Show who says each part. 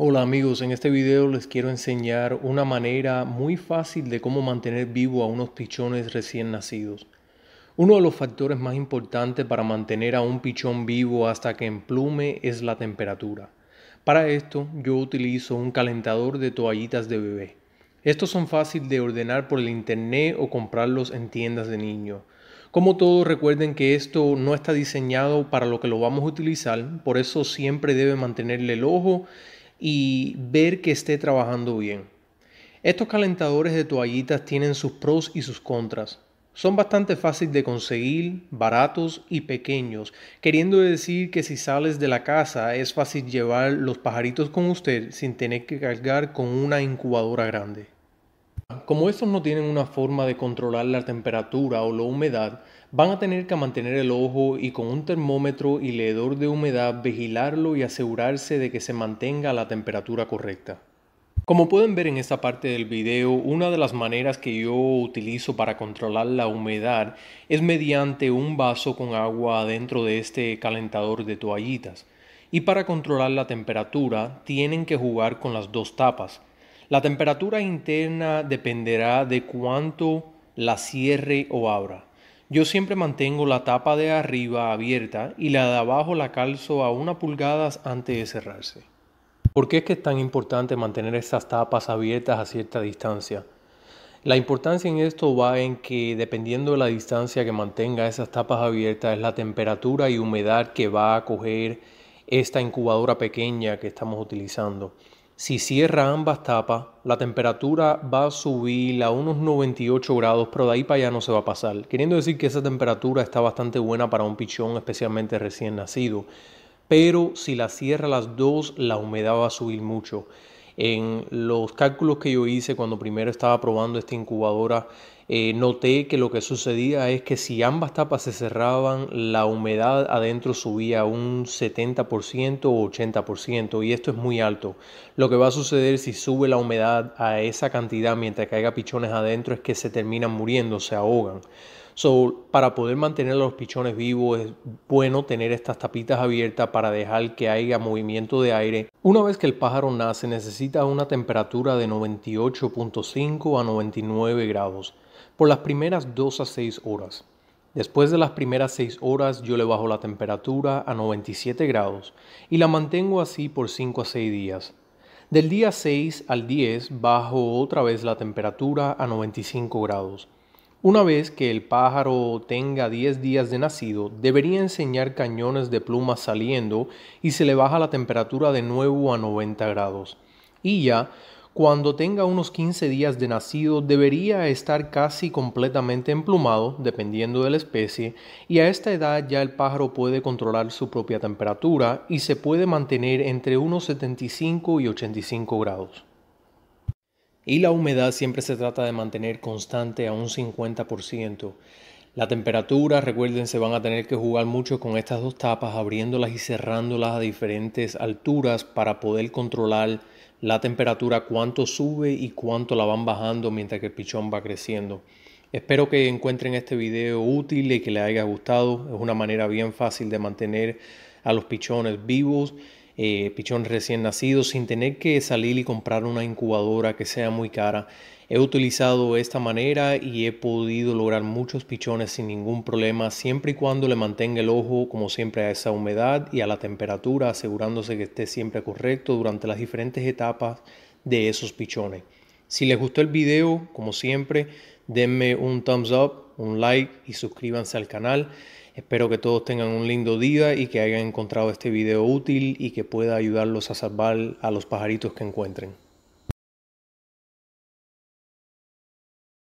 Speaker 1: Hola amigos, en este video les quiero enseñar una manera muy fácil de cómo mantener vivo a unos pichones recién nacidos. Uno de los factores más importantes para mantener a un pichón vivo hasta que emplume es la temperatura. Para esto yo utilizo un calentador de toallitas de bebé. Estos son fáciles de ordenar por el internet o comprarlos en tiendas de niños. Como todos recuerden que esto no está diseñado para lo que lo vamos a utilizar, por eso siempre debe mantenerle el ojo y ver que esté trabajando bien. Estos calentadores de toallitas tienen sus pros y sus contras. Son bastante fáciles de conseguir, baratos y pequeños, queriendo decir que si sales de la casa es fácil llevar los pajaritos con usted sin tener que cargar con una incubadora grande. Como estos no tienen una forma de controlar la temperatura o la humedad, Van a tener que mantener el ojo y con un termómetro y leedor de humedad vigilarlo y asegurarse de que se mantenga la temperatura correcta. Como pueden ver en esta parte del video, una de las maneras que yo utilizo para controlar la humedad es mediante un vaso con agua dentro de este calentador de toallitas. Y para controlar la temperatura tienen que jugar con las dos tapas. La temperatura interna dependerá de cuánto la cierre o abra. Yo siempre mantengo la tapa de arriba abierta y la de abajo la calzo a una pulgadas antes de cerrarse. ¿Por qué es que es tan importante mantener esas tapas abiertas a cierta distancia? La importancia en esto va en que dependiendo de la distancia que mantenga esas tapas abiertas es la temperatura y humedad que va a coger esta incubadora pequeña que estamos utilizando. Si cierra ambas tapas, la temperatura va a subir a unos 98 grados, pero de ahí para allá no se va a pasar. Queriendo decir que esa temperatura está bastante buena para un pichón, especialmente recién nacido. Pero si la cierra las dos, la humedad va a subir mucho. En los cálculos que yo hice cuando primero estaba probando esta incubadora, eh, noté que lo que sucedía es que si ambas tapas se cerraban, la humedad adentro subía un 70% o 80%, y esto es muy alto. Lo que va a suceder si sube la humedad a esa cantidad mientras caiga pichones adentro es que se terminan muriendo, se ahogan. So, para poder mantener a los pichones vivos es bueno tener estas tapitas abiertas para dejar que haya movimiento de aire. Una vez que el pájaro nace necesita una temperatura de 98.5 a 99 grados por las primeras 2 a 6 horas. Después de las primeras 6 horas yo le bajo la temperatura a 97 grados y la mantengo así por 5 a 6 días. Del día 6 al 10 bajo otra vez la temperatura a 95 grados. Una vez que el pájaro tenga 10 días de nacido, debería enseñar cañones de plumas saliendo y se le baja la temperatura de nuevo a 90 grados. Y ya cuando tenga unos 15 días de nacido debería estar casi completamente emplumado, dependiendo de la especie, y a esta edad ya el pájaro puede controlar su propia temperatura y se puede mantener entre unos 75 y 85 grados. Y la humedad siempre se trata de mantener constante a un 50%. La temperatura, recuerden, se van a tener que jugar mucho con estas dos tapas, abriéndolas y cerrándolas a diferentes alturas para poder controlar la temperatura, cuánto sube y cuánto la van bajando mientras que el pichón va creciendo. Espero que encuentren este video útil y que les haya gustado. Es una manera bien fácil de mantener a los pichones vivos eh, pichón recién nacido sin tener que salir y comprar una incubadora que sea muy cara. He utilizado esta manera y he podido lograr muchos pichones sin ningún problema, siempre y cuando le mantenga el ojo, como siempre, a esa humedad y a la temperatura, asegurándose que esté siempre correcto durante las diferentes etapas de esos pichones. Si les gustó el video, como siempre, denme un thumbs up, un like y suscríbanse al canal. Espero que todos tengan un lindo día y que hayan encontrado este video útil y que pueda ayudarlos a salvar a los pajaritos que encuentren.